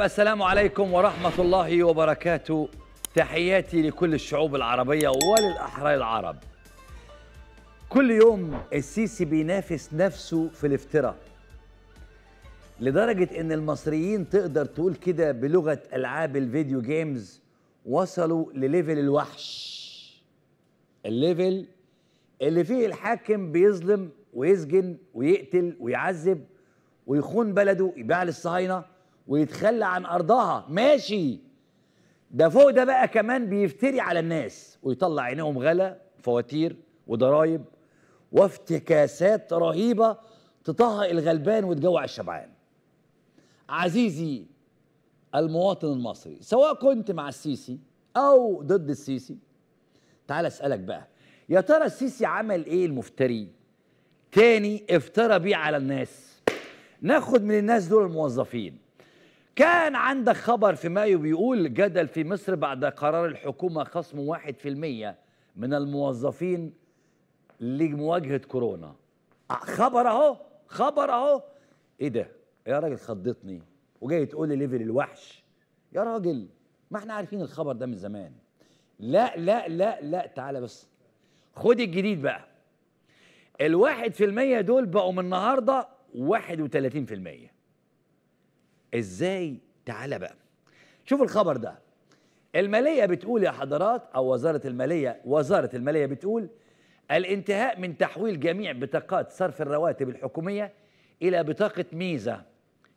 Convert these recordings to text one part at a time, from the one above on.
الشباب طيب، السلام عليكم ورحمة الله وبركاته تحياتي لكل الشعوب العربية وللأحرار العرب كل يوم السيسي بينافس نفسه في الافتراء لدرجة ان المصريين تقدر تقول كده بلغة ألعاب الفيديو جيمز وصلوا لليفل الوحش الليفل اللي فيه الحاكم بيظلم ويسجن ويقتل ويعذب ويخون بلده يبيع للصهاينه ويتخلى عن ارضها ماشي ده فوق ده بقى كمان بيفتري على الناس ويطلع عينيهم غلا فواتير وضرايب وافتكاسات رهيبه تطهق الغلبان وتجوع الشبعان عزيزي المواطن المصري سواء كنت مع السيسي او ضد السيسي تعال اسالك بقى يا ترى السيسي عمل ايه المفتري تاني افترى بيه على الناس ناخد من الناس دول الموظفين كان عندك خبر في مايو بيقول جدل في مصر بعد قرار الحكومة خصم 1% من الموظفين لمواجهة كورونا خبر اهو خبر اهو ايه ده يا راجل خضتني وجاي تقول لي ليفل الوحش يا راجل ما احنا عارفين الخبر ده من زمان لا لا لا لا تعالى بس خد الجديد بقى الواحد في المية دول بقوا من النهارده واحد وتلاتين في المية ازاي تعالى بقى شوف الخبر ده الماليه بتقول يا حضرات او وزاره الماليه وزاره الماليه بتقول الانتهاء من تحويل جميع بطاقات صرف الرواتب الحكوميه الى بطاقه ميزه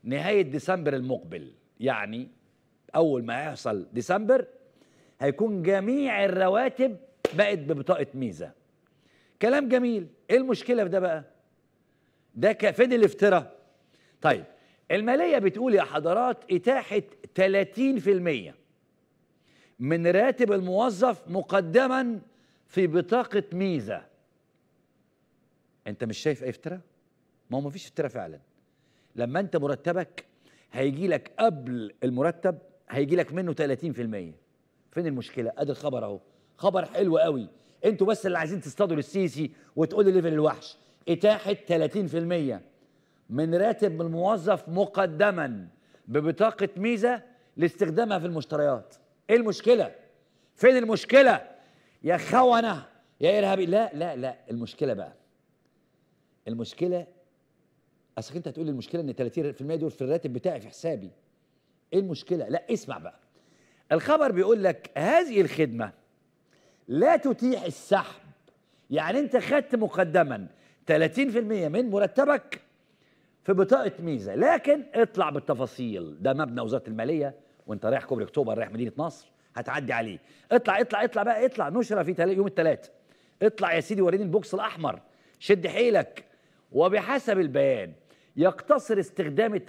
نهايه ديسمبر المقبل يعني اول ما يحصل ديسمبر هيكون جميع الرواتب بقت ببطاقه ميزه كلام جميل ايه المشكله في ده بقى ده فين الافتراء طيب الماليه بتقول يا حضرات اتاحه 30% من راتب الموظف مقدما في بطاقه ميزه انت مش شايف اي فتره ما هو مفيش فتره فعلا لما انت مرتبك هيجي لك قبل المرتب هيجي لك منه 30% فين المشكله ادي الخبر اهو خبر حلو قوي انتوا بس اللي عايزين تصطادوا للسيسي وتقولوا ليفل الوحش اتاحه 30% من راتب الموظف مقدما ببطاقة ميزة لاستخدامها في المشتريات ايه المشكلة؟ فين المشكلة؟ يا خونة يا إرهابي لا لا لا المشكلة بقى المشكلة أصلك أنت هتقول المشكلة إن 30% دول في الراتب بتاعي في حسابي ايه المشكلة؟ لا اسمع بقى الخبر بيقول لك هذه الخدمة لا تتيح السحب يعني انت خدت مقدما 30% من مرتبك في بطاقه ميزه لكن اطلع بالتفاصيل ده مبنى وزاره الماليه وانت رايح كوبري اكتوبر رايح مدينه نصر هتعدي عليه اطلع اطلع اطلع بقى اطلع نشره في يوم الثلاث اطلع يا سيدي وريني البوكس الاحمر شد حيلك وبحسب البيان يقتصر استخدام ال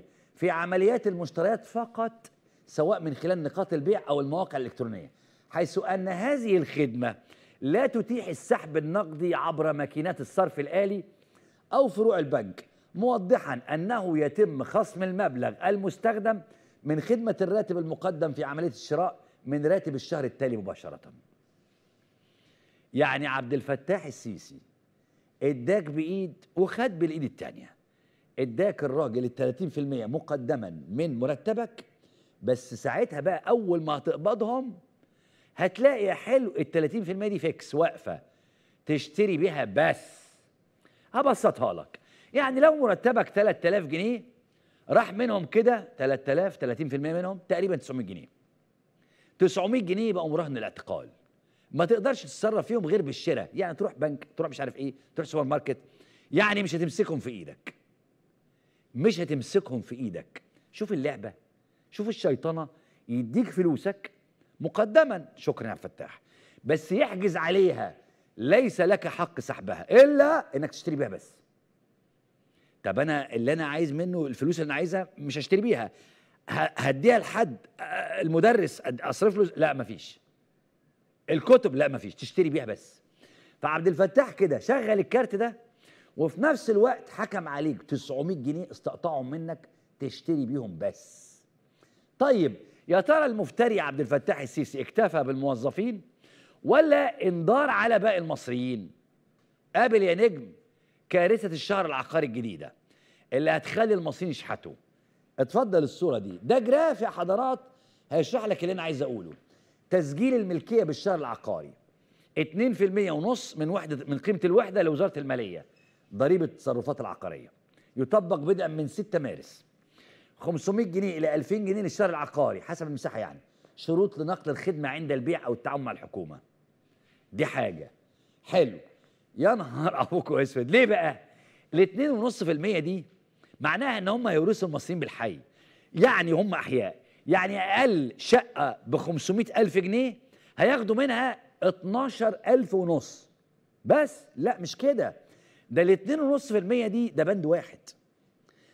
30% في عمليات المشتريات فقط سواء من خلال نقاط البيع او المواقع الالكترونيه حيث ان هذه الخدمه لا تتيح السحب النقدي عبر ماكينات الصرف الالي او فروع البنك موضحا أنه يتم خصم المبلغ المستخدم من خدمة الراتب المقدم في عملية الشراء من راتب الشهر التالي مباشرة يعني عبد الفتاح السيسي اداك بإيد وخد بالإيد التانية اداك الراجل ال 30% مقدما من مرتبك بس ساعتها بقى أول ما هتقبضهم هتلاقي يا حلو ال 30% دي فيكس واقفة تشتري بيها بس هبسطها لك يعني لو مرتبك 3000 جنيه راح منهم كده 3000 30% منهم تقريبا 900 جنيه 900 جنيه بقوا مراهن الاعتقال ما تقدرش تتصرف فيهم غير بالشراء يعني تروح بنك تروح مش عارف ايه تروح سوبر ماركت يعني مش هتمسكهم في ايدك مش هتمسكهم في ايدك شوف اللعبه شوف الشيطنه يديك فلوسك مقدما شكرا يا فتاح بس يحجز عليها ليس لك حق سحبها الا انك تشتري بيها بس طب انا اللي انا عايز منه الفلوس اللي انا عايزها مش هشتري بيها هديها لحد آه، المدرس اصرف له لا مفيش الكتب لا مفيش تشتري بيها بس فعبد الفتاح كده شغل الكارت ده وفي نفس الوقت حكم عليك 900 جنيه استقطعهم منك تشتري بيهم بس طيب يا ترى المفتري عبد الفتاح السيسي اكتفى بالموظفين ولا انضار على باقي المصريين قابل يا نجم كارثه الشهر العقاري الجديده اللي هتخلي المصريين يشحتوا اتفضل الصوره دي ده جراف يا حضرات هيشرح لك اللي انا عايز اقوله تسجيل الملكيه بالشهر العقاري 2% ونص من وحده من قيمه الوحده لوزاره الماليه ضريبه التصرفات العقاريه يطبق بدءا من 6 مارس 500 جنيه الى 2000 جنيه للشهر العقاري حسب المساحه يعني شروط لنقل الخدمه عند البيع او التعامل مع الحكومه دي حاجه حلو يا نهار ابوكوا اسود ليه بقى الاثنين ونص في المية دي معناها ان هم هيورثوا المصريين بالحي يعني هم احياء يعني اقل شقه ب الف جنيه هياخدوا منها اتناشر الف ونص بس لا مش كده ده الاثنين ونص في المية دي ده بند واحد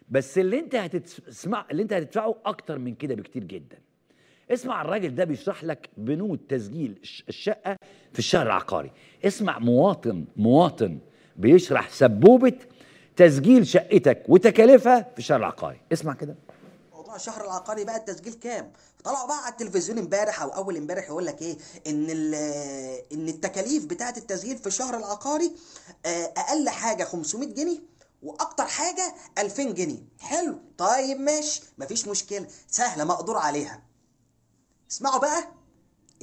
بس اللي انت هتسمع اللي انت هتدفعه اكتر من كده بكتير جدا اسمع الراجل ده بيشرح لك بنود تسجيل الشقه في الشهر العقاري اسمع مواطن مواطن بيشرح سبوبه تسجيل شقتك وتكاليفها في الشهر العقاري اسمع كده موضوع الشهر العقاري بقى التسجيل كام طلعوا بقى على التلفزيون امبارح او اول امبارح يقول لك ايه ان ان التكاليف بتاعه التسجيل في الشهر العقاري آه، اقل حاجه 500 جنيه واكتر حاجه 2000 جنيه حلو طيب ماشي مفيش مشكله سهله مقدور عليها اسمعوا بقى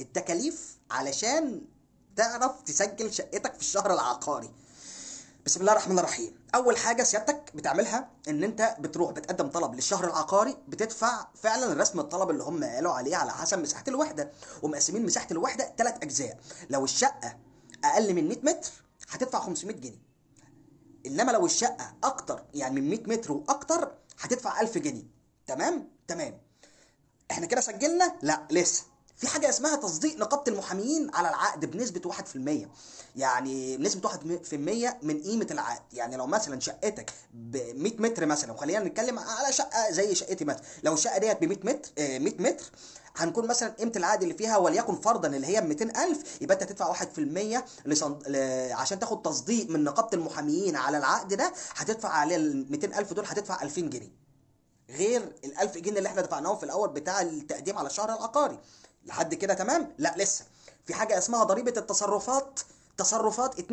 التكاليف علشان تعرف تسجل شقتك في الشهر العقاري بسم الله الرحمن الرحيم اول حاجه سيادتك بتعملها ان انت بتروح بتقدم طلب للشهر العقاري بتدفع فعلا رسم الطلب اللي هم قالوا عليه على حسب مساحه الوحده ومقسمين مساحه الوحده ثلاث اجزاء لو الشقه اقل من 100 متر هتدفع 500 جنيه انما لو الشقه اكتر يعني من 100 متر واكتر هتدفع 1000 جنيه تمام تمام احنا كده سجلنا لا لسه في حاجة اسمها تصديق نقابة المحامين على العقد بنسبة 1% يعني بنسبة 1% من قيمة العقد يعني لو مثلا شقتك ب 100 متر مثلا وخلينا نتكلم على شقة زي شقتي مثلا لو الشقة ديت ب 100 متر 100 آه، متر هنكون مثلا قيمه العقد اللي فيها وليكن فرضا اللي هي ب 200000 يبقى انت هتدفع 1% لصند... ل... عشان تاخد تصديق من نقابه المحامين على العقد ده هتدفع عليه ال 200000 دول هتدفع 2000 جنيه غير ال 1000 جنيه اللي احنا دفعناهم في الاول بتاع التقديم على الشهر العقاري لحد كده تمام لا لسه في حاجه اسمها ضريبه التصرفات تصرفات 2.5%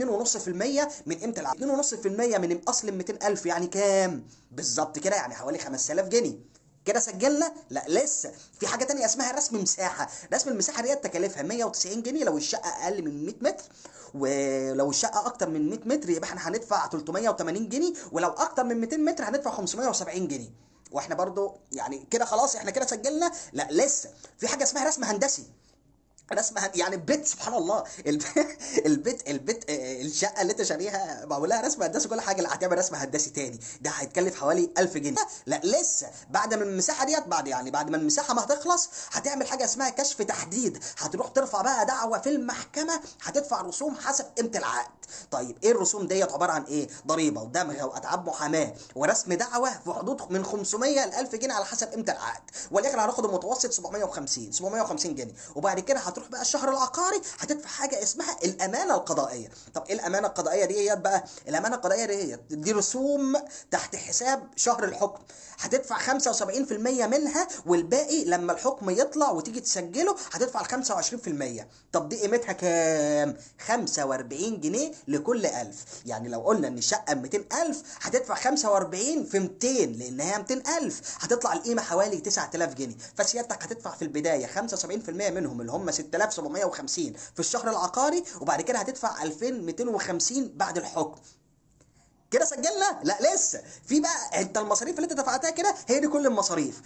من قيمه العقد 2.5% من اصل 200000 يعني كام بالظبط كده يعني حوالي 5000 جنيه كده سجلنا لا لسه في حاجه تانية اسمها رسم مساحه رسم المساحه ديت تكاليفها 190 جنيه لو الشقه اقل من 100 متر ولو الشقه اكتر من 100 متر يبقى احنا هندفع 380 جنيه ولو اكتر من 200 متر هندفع 570 جنيه واحنا برضو يعني كده خلاص احنا كده سجلنا لا لسه في حاجه اسمها رسم هندسي رسمة هادية يعني البيت سبحان الله البيت البيت آه، الشقه اللي انت شاريها لها رسم هندسي كل حاجه لا هتعمل رسم هندسي تاني ده هيتكلف حوالي 1000 جنيه لا لسه بعد ما المساحه ديت بعد يعني بعد ما المساحه ما هتخلص هتعمل حاجه اسمها كشف تحديد هتروح ترفع بقى دعوه في المحكمه هتدفع رسوم حسب قيمه العقد طيب ايه الرسوم ديت عباره عن ايه ضريبه ودمغه واتعاب محاماه ورسم دعوه في حدود من 500 ل 1000 جنيه على حسب قيمه العقد ولكن هناخد المتوسط 750 750 جنيه وبعد كده هتروح بقى الشهر العقاري هتدفع حاجه اسمها الامانه القضائيه طب ايه الامانه القضائيه ديت بقى الامانه القضائيه دي هي دي رسوم تحت حساب شهر الحكم هتدفع 75% منها والباقي لما الحكم يطلع وتيجي تسجله هتدفع ال 25% طب دي قيمتها كام 45 جنيه لكل 1000 يعني لو قلنا ان الشقه ب 200000 هتدفع 45 في 200 لان هي 200000 هتطلع القيمه حوالي 9000 جنيه فسيادتك هتدفع في البدايه 75% منهم اللي هم 6750 في الشهر العقاري وبعد كده هتدفع 2250 بعد الحكم كده سجلنا لا لسه في بقى انت المصاريف اللي انت دفعتها كده هي دي كل المصاريف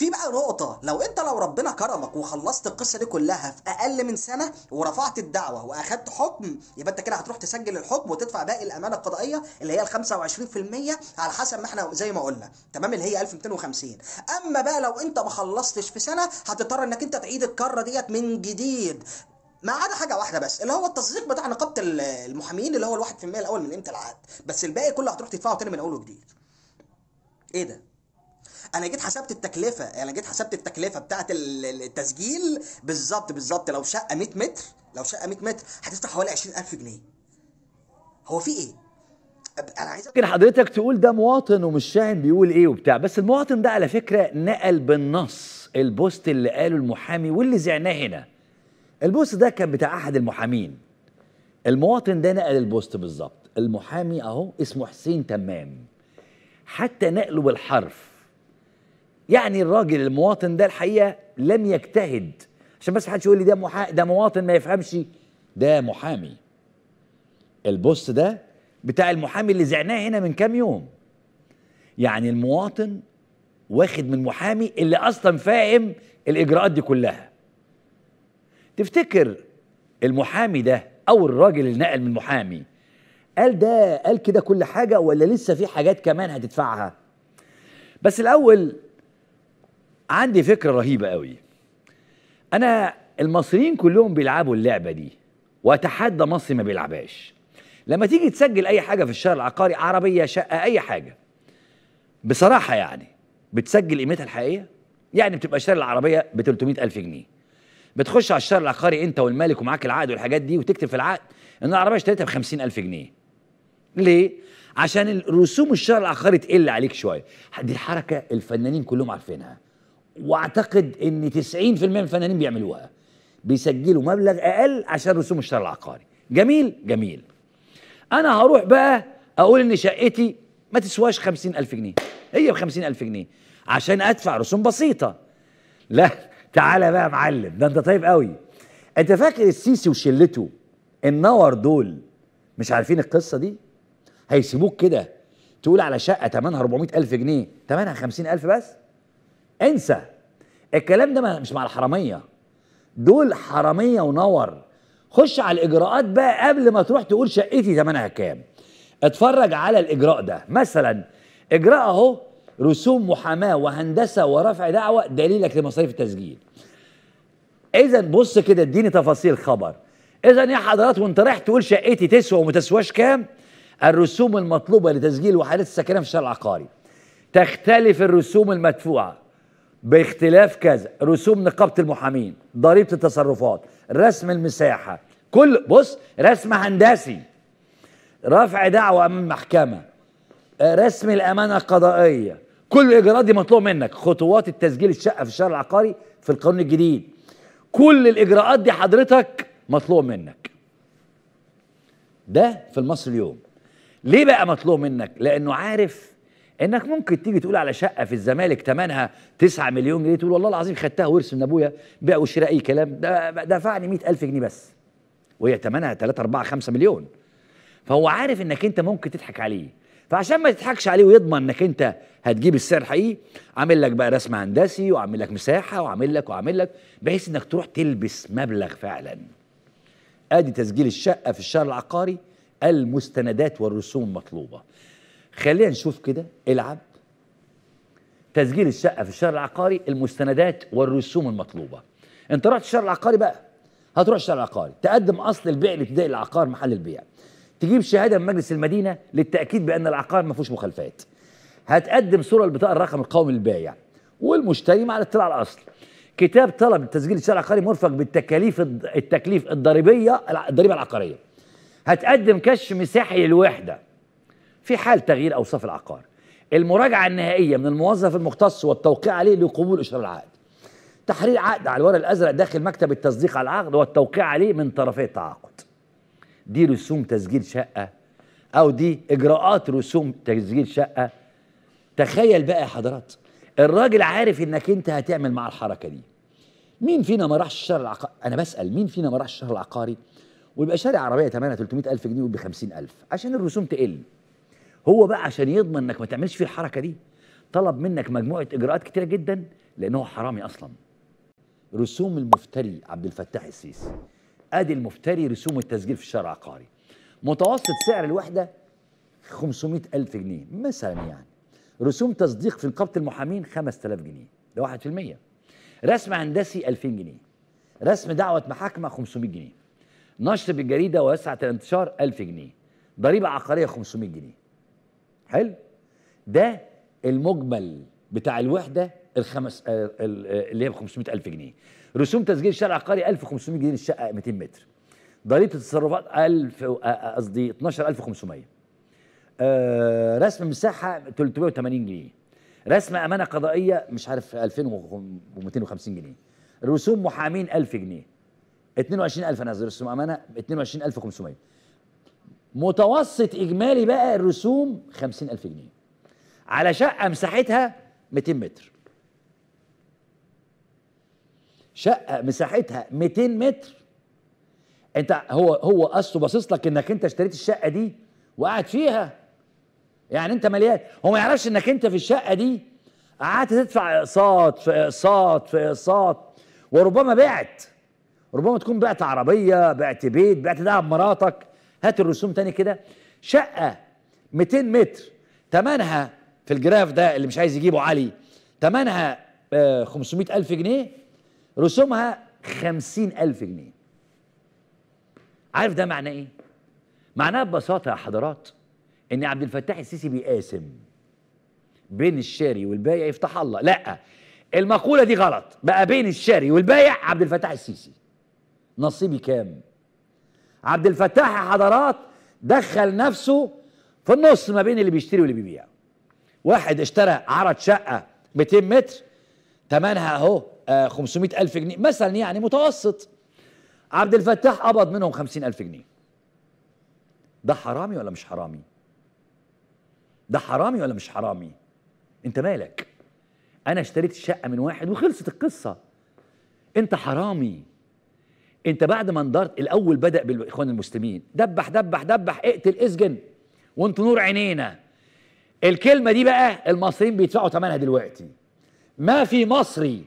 في بقى نقطه لو انت لو ربنا كرمك وخلصت القصه دي كلها في اقل من سنه ورفعت الدعوه واخدت حكم يبقى انت كده هتروح تسجل الحكم وتدفع باقي الامانه القضائيه اللي هي ال 25% على حسب ما احنا زي ما قلنا تمام اللي هي 1250 اما بقى لو انت ما خلصتش في سنه هتضطر انك انت تعيد الكره ديت من جديد ما عدا حاجه واحده بس اللي هو التصديق بتاع نقابه المحامين اللي هو الـ 1% الاول من قيمه العقد بس الباقي كله هتروح تدفعه تاني من اول وجديد ايه ده انا جيت حسبت التكلفه انا يعني جيت حسبت التكلفه بتاعه التسجيل بالظبط بالظبط لو شقه 100 متر لو شقه 100 متر هتدفع حوالي 20000 جنيه هو في ايه انا عايز ممكن حضرتك تقول ده مواطن ومش شاهم بيقول ايه وبتاع بس المواطن ده على فكره نقل بالنص البوست اللي قاله المحامي واللي زعناه هنا البوست ده كان بتاع احد المحامين المواطن ده نقل البوست بالظبط المحامي اهو اسمه حسين تمام حتى نقله بالحرف يعني الراجل المواطن ده الحقيقه لم يجتهد عشان بس حدش يقول لي ده محا... ده مواطن ما يفهمش ده محامي البوست ده بتاع المحامي اللي زعناه هنا من كام يوم يعني المواطن واخد من محامي اللي اصلا فاهم الاجراءات دي كلها تفتكر المحامي ده او الراجل اللي نقل من محامي قال ده قال كده كل حاجه ولا لسه في حاجات كمان هتدفعها بس الاول عندي فكره رهيبه قوي انا المصريين كلهم بيلعبوا اللعبه دي واتحدى مصري ما بيلعبهاش لما تيجي تسجل اي حاجه في الشارع العقاري عربيه شقه اي حاجه بصراحه يعني بتسجل قيمتها الحقيقيه يعني بتبقى شاري العربيه ب 300000 جنيه بتخش على الشارع العقاري انت والمالك ومعاك العقد والحاجات دي وتكتب في العقد ان العربيه اشتريتها ب 50000 جنيه ليه عشان الرسوم الشهر العقاري تقل عليك شويه دي الحركه الفنانين كلهم عارفينها واعتقد ان 90% من الفنانين بيعملوها بيسجلوا مبلغ اقل عشان رسوم الشهر العقاري جميل جميل انا هروح بقى اقول ان شقتي ما تسواش 50000 جنيه هي ب 50000 جنيه عشان ادفع رسوم بسيطه لا تعالى بقى يا معلم ده انت طيب قوي انت فاكر السيسي وشلته النور دول مش عارفين القصه دي هيسيبوك كده تقول على شقه ثمنها 400000 جنيه ثمنها 50000 بس انسى الكلام ده مش مع الحراميه دول حراميه ونور خش على الاجراءات بقى قبل ما تروح تقول شقتي ثمنها كام اتفرج على الاجراء ده مثلا اجراء اهو رسوم محاماه وهندسه ورفع دعوه دليلك لمصاريف التسجيل اذا بص كده اديني تفاصيل خبر اذا يا حضرات وانت رايح تقول شقتي تسوى وما تسواش كام الرسوم المطلوبه لتسجيل وحالات السكنيه في الشارع العقاري تختلف الرسوم المدفوعه باختلاف كذا رسوم نقابه المحامين ضريبه التصرفات رسم المساحه كل بص رسم هندسي رفع دعوه امام المحكمه آه، رسم الامانه القضائيه كل الاجراءات دي مطلوب منك خطوات التسجيل الشقه في الشارع العقاري في القانون الجديد كل الاجراءات دي حضرتك مطلوب منك ده في المصري اليوم ليه بقى مطلوب منك لانه عارف انك ممكن تيجي تقول على شقه في الزمالك ثمنها 9 مليون جنيه تقول والله العظيم خدتها ورث من ابويا بيع وشراء اي كلام ده دفعني 100000 جنيه بس وهي ثمنها 3 4 5 مليون فهو عارف انك انت ممكن تضحك عليه فعشان ما تضحكش عليه ويضمن انك انت هتجيب السعر الحقيقي عامل لك بقى رسم هندسي وعامل لك مساحه وعامل لك وعامل لك بحيث انك تروح تلبس مبلغ فعلا ادي تسجيل الشقه في الشهر العقاري المستندات والرسوم المطلوبه خلينا نشوف كده العب تسجيل الشقه في الشهر العقاري المستندات والرسوم المطلوبه انت رحت الشهر العقاري بقى هتروح الشهر العقاري تقدم اصل البيع الابتدائي للعقار محل البيع تجيب شهاده من مجلس المدينه للتاكيد بان العقار ما فيهوش مخالفات هتقدم صوره البطاقه الرقم القومي للبائع والمشتري مع الاطلاع على الاصل كتاب طلب التسجيل الشهر العقاري مرفق بالتكاليف التكليف الضريبيه الضريبه العقاريه هتقدم كشف مساحي للوحده في حال تغيير اوصاف العقار المراجعه النهائيه من الموظف المختص والتوقيع عليه لقبول اشراء العقد تحرير عقد على الورق الازرق داخل مكتب التصديق على العقد والتوقيع عليه من طرفي التعاقد دي رسوم تسجيل شقه او دي اجراءات رسوم تسجيل شقه تخيل بقى يا حضرات الراجل عارف انك انت هتعمل معاه الحركه دي مين فينا ما راحش الشهر العقاري انا بسال مين فينا ما راحش الشهر العقاري ويبقى شاري عربيه ثمنها 300000 جنيه وب 50000 عشان الرسوم تقل هو بقى عشان يضمن انك ما تعملش فيه الحركه دي طلب منك مجموعه اجراءات كتيره جدا لان هو حرامي اصلا رسوم المفتري عبد الفتاح السيسي ادي المفتري رسوم التسجيل في الشارع العقاري متوسط سعر الوحده 500 ألف جنيه مثلا يعني رسوم تصديق في نقابه المحامين 5000 جنيه ده 1% رسم هندسي 2000 جنيه رسم دعوه محاكمه 500 جنيه نشر بالجريده ووسعه الانتشار 1000 جنيه ضريبه عقاريه 500 جنيه حلو ده المجمل بتاع الوحده الخمس آه، آه، اللي هي ب 500000 جنيه رسوم تسجيل الشارع العقاري 1500 جنيه للشقه 200 متر ضريبه التصرفات 1000 آه، قصدي 12500 رسم مساحه 380 جنيه رسم امانه قضائيه مش عارف 2250 جنيه رسوم محامين 1000 جنيه 22000 انا رسوم امانه 22500 متوسط اجمالي بقى الرسوم 50000 جنيه على شقه مساحتها 200 متر شقه مساحتها 200 متر انت هو هو اصله باصص لك انك انت اشتريت الشقه دي وقاعد فيها يعني انت مليان هو ما يعرفش انك انت في الشقه دي قعدت تدفع اقساط في اقساط في اقساط وربما بعت ربما تكون بعت عربيه بعت بيت بعت دهب مراتك هات الرسوم تاني كده شقه 200 متر تمنها في الجراف ده اللي مش عايز يجيبه علي تمنها 500 آه، ألف جنيه رسومها 50 ألف جنيه عارف ده معناه إيه؟ معناه ببساطة يا حضرات إن عبد الفتاح السيسي بيقاسم بين الشاري والبايع يفتح الله لا المقولة دي غلط بقى بين الشاري والبايع عبد الفتاح السيسي نصيبي كام؟ عبد الفتاح حضرات دخل نفسه في النص ما بين اللي بيشتري واللي بيبيع واحد اشترى عرض شقه 200 متر ثمنها اهو 500 آه، ألف جنيه مثلا يعني متوسط عبد الفتاح قبض منهم 50 ألف جنيه ده حرامي ولا مش حرامي ده حرامي ولا مش حرامي انت مالك انا اشتريت الشقه من واحد وخلصت القصه انت حرامي انت بعد ما اندرت الاول بدا بالاخوان المسلمين دبح دبح دبح اقتل اسجن وانت نور عينينا الكلمه دي بقى المصريين بيدفعوا ثمنها دلوقتي ما في مصري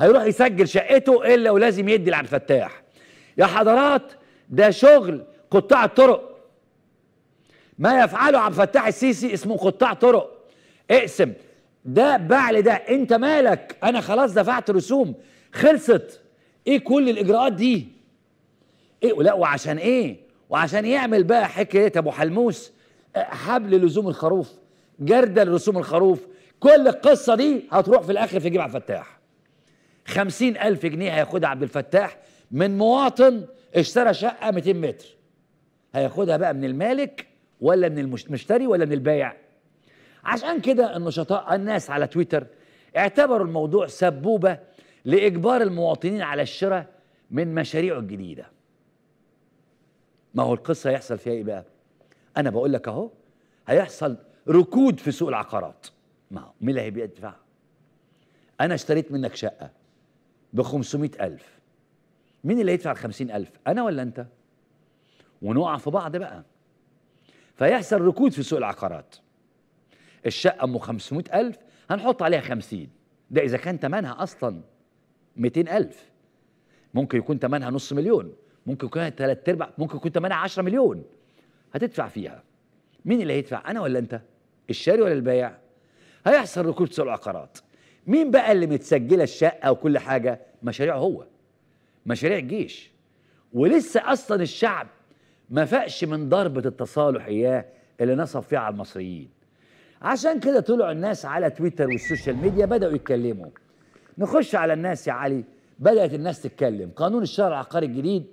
هيروح يسجل شقته الا ولازم يدي لعبد الفتاح يا حضرات ده شغل قطاع الطرق ما يفعله عبد الفتاح السيسي اسمه قطاع طرق اقسم ده باع لده انت مالك انا خلاص دفعت رسوم خلصت ايه كل الاجراءات دي ايه لا وعشان ايه وعشان يعمل بقى حكايه ابو حلموس آه، حبل لزوم الخروف جردل رسوم الخروف كل القصه دي هتروح في الاخر في جيب عبد الفتاح خمسين ألف جنيه هياخدها عبد الفتاح من مواطن اشترى شقة 200 متر هياخدها بقى من المالك ولا من المشتري ولا من البايع عشان كده النشطاء الناس على تويتر اعتبروا الموضوع سبوبة لإجبار المواطنين على الشراء من مشاريعه الجديدة ما هو القصة هيحصل فيها إيه بقى أنا بقول لك أهو هيحصل ركود في سوق العقارات ما هو مين اللي هيدفع أنا اشتريت منك شقة ب 500 ألف مين اللي هيدفع ال 50 ألف أنا ولا أنت ونقع في بعض بقى فيحصل ركود في سوق العقارات الشقة أم 500 ألف هنحط عليها 50 ده إذا كان تمنها أصلا 200000 ممكن يكون ثمنها نص مليون ممكن يكون ثلاث ارباع ممكن يكون ثمنها 10 مليون هتدفع فيها مين اللي هيدفع انا ولا انت الشاري ولا البايع هيحصل ركود سوق العقارات مين بقى اللي متسجله الشقه وكل حاجه مشاريعه هو مشاريع الجيش ولسه اصلا الشعب ما فاقش من ضربه التصالح اياه اللي نصب فيها على المصريين عشان كده طلعوا الناس على تويتر والسوشيال ميديا بداوا يتكلموا نخش على الناس يا علي بدأت الناس تتكلم قانون الشهر العقاري الجديد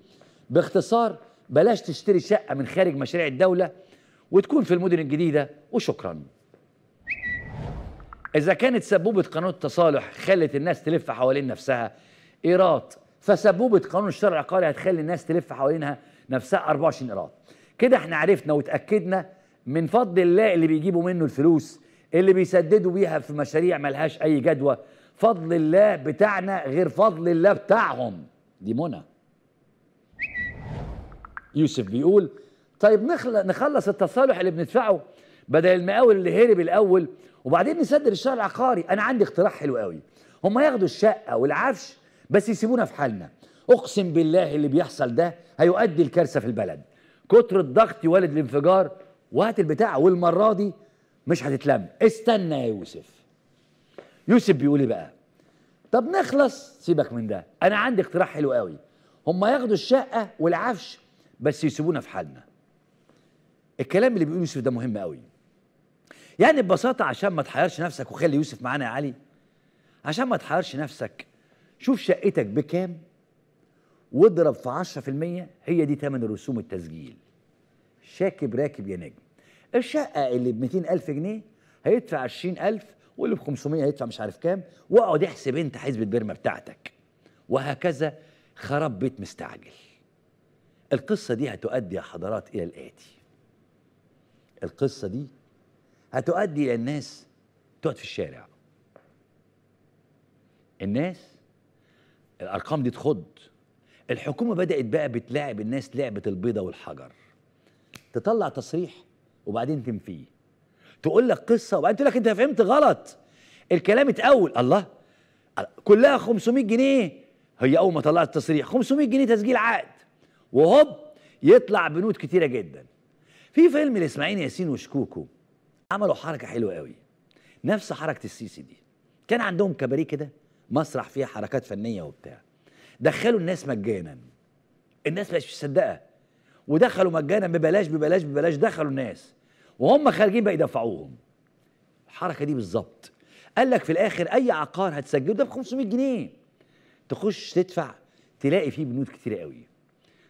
باختصار بلاش تشتري شقة من خارج مشاريع الدولة وتكون في المدن الجديدة وشكرا إذا كانت سبوبة قانون التصالح خلت الناس تلف حوالين نفسها إيراد فسبوبة قانون الشرع العقاري هتخلي الناس تلف حوالينها نفسها 24 إيراد كده احنا عرفنا وتأكدنا من فضل الله اللي بيجيبوا منه الفلوس اللي بيسددوا بيها في مشاريع ملهاش أي جدوى فضل الله بتاعنا غير فضل الله بتاعهم دي منى يوسف بيقول طيب نخلص التصالح اللي بندفعه بدل المقاول اللي هرب الاول وبعدين نسدد الشهر العقاري انا عندي اقتراح حلو قوي هم ياخدوا الشقه والعفش بس يسيبونا في حالنا اقسم بالله اللي بيحصل ده هيؤدي الكارثه في البلد كتر الضغط يولد الانفجار وهات البتاع والمره دي مش هتتلم استنى يا يوسف يوسف بيقول ايه بقى طب نخلص سيبك من ده انا عندي اقتراح حلو قوي هم ياخدوا الشقه والعفش بس يسيبونا في حالنا الكلام اللي بيقوله يوسف ده مهم قوي يعني ببساطه عشان ما تحيرش نفسك وخلي يوسف معانا يا علي عشان ما تحيرش نفسك شوف شقتك بكام واضرب في 10% هي دي ثمن رسوم التسجيل شاكب راكب يا نجم الشقه اللي ب 200000 جنيه هيدفع 20000 واللي ب 500 هيدفع مش عارف كام واقعد احسب انت حسبه بيرما بتاعتك وهكذا خراب بيت مستعجل القصه دي هتؤدي يا حضرات الى الاتي القصه دي هتؤدي الى الناس تقعد في الشارع الناس الارقام دي تخض الحكومه بدات بقى بتلاعب الناس لعبه البيضه والحجر تطلع تصريح وبعدين تنفيه تقول لك قصه وبعدين تقول لك انت فهمت غلط الكلام اتقول الله كلها 500 جنيه هي اول ما طلعت التصريح 500 جنيه تسجيل عقد وهوب يطلع بنود كتيره جدا في فيلم لاسماعيل ياسين وشكوكو عملوا حركه حلوه قوي نفس حركه السيسي دي كان عندهم كباريه كده مسرح فيها حركات فنيه وبتاع دخلوا الناس مجانا الناس مش مصدقه ودخلوا مجانا ببلاش ببلاش ببلاش دخلوا الناس وهم خارجين بقى يدفعوهم الحركه دي بالظبط قال لك في الاخر اي عقار هتسجله ده ب 500 جنيه تخش تدفع تلاقي فيه بنود كتيره قوي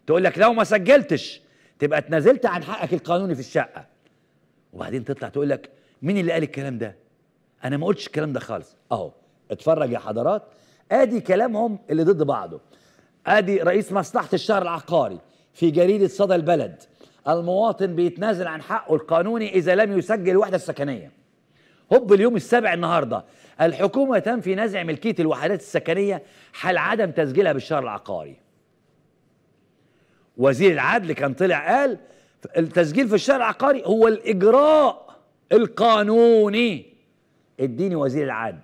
تقول لك لو ما سجلتش تبقى اتنازلت عن حقك القانوني في الشقه وبعدين تطلع تقول لك مين اللي قال الكلام ده انا ما قلتش الكلام ده خالص اهو اتفرج يا حضرات ادي كلامهم اللي ضد بعضه ادي رئيس مصلحه الشهر العقاري في جريده صدى البلد المواطن بيتنازل عن حقه القانوني إذا لم يسجل الوحدة السكنية هوب اليوم السابع النهاردة الحكومة تنفي نزع ملكية الوحدات السكنية حال عدم تسجيلها بالشهر العقاري وزير العدل كان طلع قال التسجيل في الشهر العقاري هو الإجراء القانوني اديني وزير العدل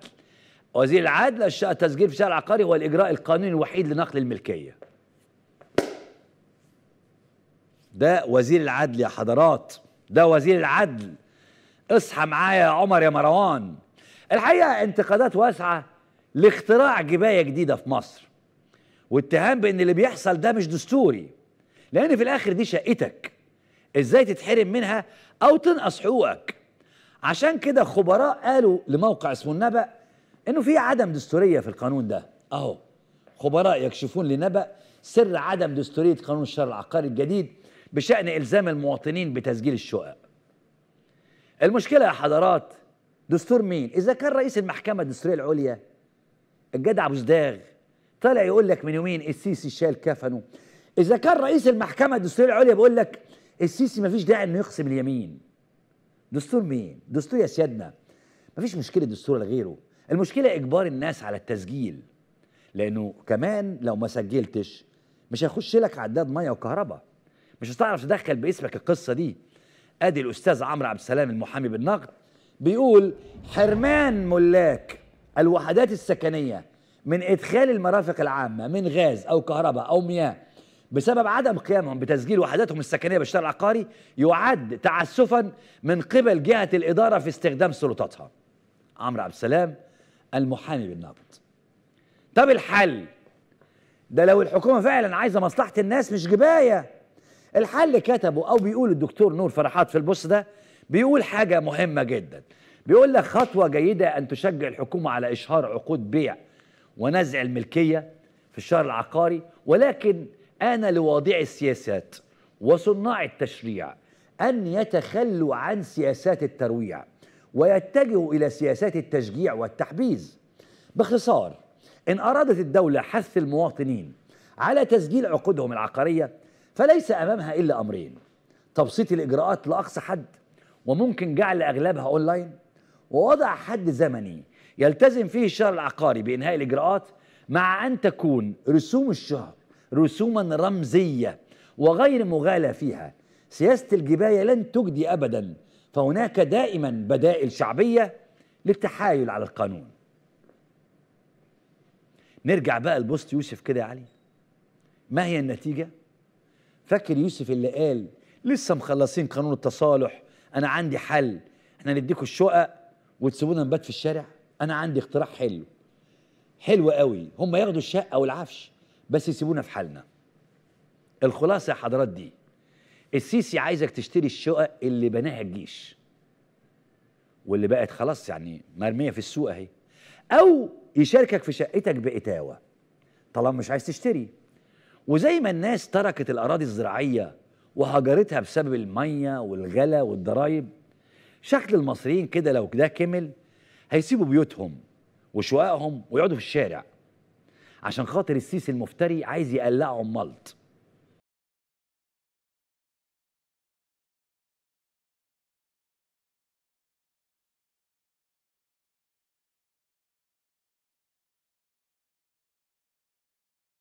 وزير العدل التسجيل في الشهر العقاري هو الإجراء القانوني الوحيد لنقل الملكية ده وزير العدل يا حضرات ده وزير العدل اصحى معايا يا عمر يا مروان الحقيقه انتقادات واسعه لاختراع جبايه جديده في مصر واتهام بان اللي بيحصل ده مش دستوري لان في الاخر دي شقتك ازاي تتحرم منها او تنقص حقوقك عشان كده خبراء قالوا لموقع اسمه النبأ انه في عدم دستوريه في القانون ده اهو خبراء يكشفون لنبأ سر عدم دستوريه قانون الشر العقاري الجديد بشأن إلزام المواطنين بتسجيل الشقق المشكلة يا حضرات دستور مين؟ إذا كان رئيس المحكمة الدستورية العليا الجدع أبو زداغ طالع يقول لك من يومين السيسي شال كفنه إذا كان رئيس المحكمة الدستورية العليا بيقول لك السيسي مفيش داعي إنه يقسم اليمين دستور مين؟ دستور يا سيادنا مفيش مشكلة دستور ولا غيره المشكلة إجبار الناس على التسجيل لأنه كمان لو ما سجلتش مش هيخش لك عداد مية وكهرباء مش هتعرف تدخل باسمك القصه دي ادي الاستاذ عمرو عبد السلام المحامي بالنقد بيقول حرمان ملاك الوحدات السكنيه من ادخال المرافق العامه من غاز او كهرباء او مياه بسبب عدم قيامهم بتسجيل وحداتهم السكنيه بالشارع العقاري يعد تعسفا من قبل جهه الاداره في استخدام سلطاتها. عمرو عبد السلام المحامي بالنقد. طب الحل ده لو الحكومه فعلا عايزه مصلحه الناس مش جبايه الحل اللي كتبه او بيقول الدكتور نور فرحات في البوست ده بيقول حاجه مهمه جدا بيقول لك خطوه جيده ان تشجع الحكومه على اشهار عقود بيع ونزع الملكيه في الشهر العقاري ولكن انا لواضعي السياسات وصناع التشريع ان يتخلوا عن سياسات الترويع ويتجهوا الى سياسات التشجيع والتحبيز باختصار ان ارادت الدوله حث المواطنين على تسجيل عقودهم العقاريه فليس أمامها إلا أمرين تبسيط الإجراءات لأقصى حد وممكن جعل أغلبها أونلاين ووضع حد زمني يلتزم فيه الشهر العقاري بإنهاء الإجراءات مع أن تكون رسوم الشهر رسوما رمزية وغير مغالى فيها سياسة الجباية لن تجدي أبدا فهناك دائما بدائل شعبية للتحايل على القانون نرجع بقى لبوست يوسف كده يا علي ما هي النتيجة؟ فاكر يوسف اللي قال لسه مخلصين قانون التصالح انا عندي حل احنا نديكوا الشقق وتسيبونا نبات في الشارع انا عندي اقتراح حلو حلو قوي هم ياخدوا الشقه والعفش بس يسيبونا في حالنا الخلاصه يا حضرات دي السيسي عايزك تشتري الشقق اللي بناها الجيش واللي بقت خلاص يعني مرميه في السوق اهي او يشاركك في شقتك باتاوه طالما مش عايز تشتري وزي ما الناس تركت الأراضي الزراعية وهجرتها بسبب المية والغلا والضرايب شكل المصريين كده لو ده كمل هيسيبوا بيوتهم وشققهم ويقعدوا في الشارع عشان خاطر السيسي المفتري عايز يقلعوا ملط